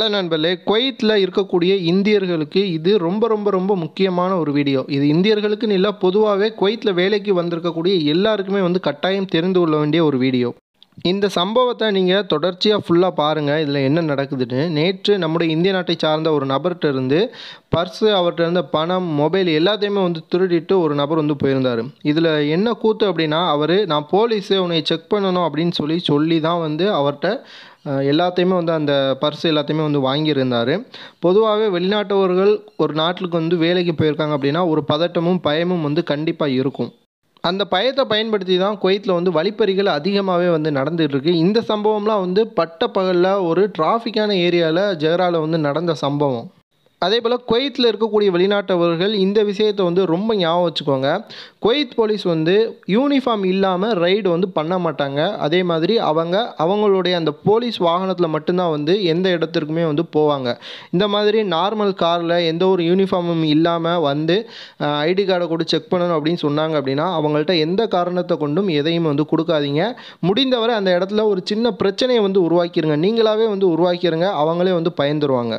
hello நண்பர்களே குவைத்தில் இருக்கக்கூடிய இந்தியர்களுக்கு இது ரொம்ப ரொம்ப ரொம்ப முக்கியமான ஒரு வீடியோ இது இந்தியர்களுக்குன்னு இல்லை பொதுவாகவே குவைத்தில் வேலைக்கு வந்திருக்கக்கூடிய எல்லாருக்குமே வந்து கட்டாயம் தெரிந்து கொள்ள வேண்டிய ஒரு வீடியோ இந்த சம்பவத்தை நீங்கள் தொடர்ச்சியாக ஃபுல்லாக பாருங்கள் இதில் என்ன நடக்குதுன்னு நேற்று நம்முடைய இந்திய நாட்டை சார்ந்த ஒரு நபர்கிட்ட இருந்து பர்ஸு அவர்கிட்ட இருந்த பணம் மொபைல் எல்லாத்தையுமே வந்து திருடிட்டு ஒரு நபர் வந்து போயிருந்தார் இதில் என்ன கூத்து அப்படின்னா அவர் நான் போலீஸு உன்னை செக் பண்ணணும் அப்படின்னு சொல்லி சொல்லி தான் வந்து அவர்கிட்ட எல்லாத்தையுமே வந்து அந்த பர்ஸ் எல்லாத்தையுமே வந்து வாங்கியிருந்தார் பொதுவாகவே வெளிநாட்டவர்கள் ஒரு நாட்டுக்கு வந்து வேலைக்கு போயிருக்காங்க அப்படின்னா ஒரு பதட்டமும் பயமும் வந்து கண்டிப்பாக இருக்கும் அந்த பயத்தை பயன்படுத்தி தான் குவைத்தில் வந்து வழிப்பறிகள் அதிகமாகவே வந்து நடந்துகிட்ருக்கு இந்த சம்பவம்லாம் வந்து பட்ட பகலில் ஒரு டிராஃபிக்கான ஏரியாவில் ஜெகராவில் வந்து நடந்த சம்பவம் அதே போல் குவைத்தில் இருக்கக்கூடிய வெளிநாட்டவர்கள் இந்த விஷயத்தை வந்து ரொம்ப ஞாபகம் வச்சுக்கோங்க குவைத் போலீஸ் வந்து யூனிஃபார்ம் இல்லாமல் ரைடு வந்து பண்ண மாட்டாங்க அதே மாதிரி அவங்க அவங்களுடைய அந்த போலீஸ் வாகனத்தில் மட்டும்தான் வந்து எந்த இடத்திற்குமே வந்து போவாங்க இந்த மாதிரி நார்மல் காரில் எந்த ஒரு யூனிஃபார்மும் இல்லாமல் வந்து ஐடி கார்டை கூட செக் பண்ணணும் அப்படின்னு சொன்னாங்க அப்படின்னா அவங்கள்ட்ட எந்த காரணத்தை கொண்டும் எதையும் வந்து கொடுக்காதீங்க முடிந்தவரை அந்த இடத்துல ஒரு சின்ன பிரச்சனையை வந்து உருவாக்கிடுங்க நீங்களாகவே வந்து உருவாக்கிடுங்க அவங்களே வந்து பயந்துருவாங்க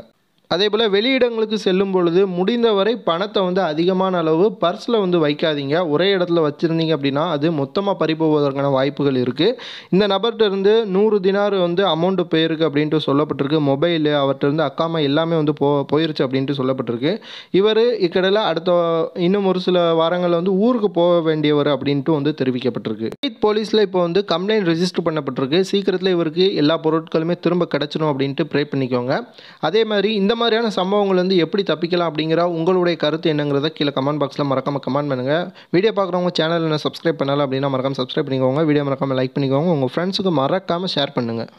அதே போல் வெளியிடங்களுக்கு செல்லும் பொழுது முடிந்தவரை பணத்தை வந்து அதிகமான அளவு பர்ஸில் வந்து வைக்காதீங்க ஒரே இடத்துல வச்சுருந்தீங்க அப்படின்னா அது மொத்தமாக பறி போவதற்கான வாய்ப்புகள் இருக்குது இந்த நபர்கிட்ட இருந்து நூறு தினார் வந்து அமௌண்ட்டு போயிருக்கு அப்படின்ட்டு சொல்லப்பட்டிருக்கு மொபைலு அவர்கிட்ட அக்காமா எல்லாமே வந்து போ போயிருச்சு அப்படின்ட்டு சொல்லப்பட்டிருக்கு இவர் இக்கடையில் அடுத்த இன்னும் ஒரு சில வாரங்களில் வந்து ஊருக்கு போக வேண்டியவர் அப்படின்ட்டு வந்து தெரிவிக்கப்பட்டிருக்கு போலீஸில் இப்போ வந்து கம்ப்ளைண்ட் ரெஜிஸ்டர் பண்ணப்பட்டிருக்கு சீக்கிரத்தில் இவருக்கு எல்லா பொருட்களுமே திரும்ப கிடச்சிடும் அப்படின்ட்டு ப்ரே பண்ணிக்கோங்க அதே மாதிரி இந்த மாதிரியான சம்பவங்கள் வந்து எப்படி தப்பிக்கலாம் அப்படிங்கிற உங்களுடைய கருத்து என்னங்கிறத கீழே கமெண்ட் பாக்ஸில் மறக்காம கமெண்ட் பண்ணுங்கள் வீடியோ பார்க்குறவங்க சேனல் என்ன சப்ஸ்கிரைப் பண்ணலாம் அப்படின்னா மறக்காம சப்ஸ்கிரைப் பண்ணிக்கோங்க வீடியோ மறக்காமல் லைக் பண்ணிக்கோங்க உங்கள் ஃப்ரெண்ட்ஸுக்கு மறக்காமல் ஷேர் பண்ணுங்கள்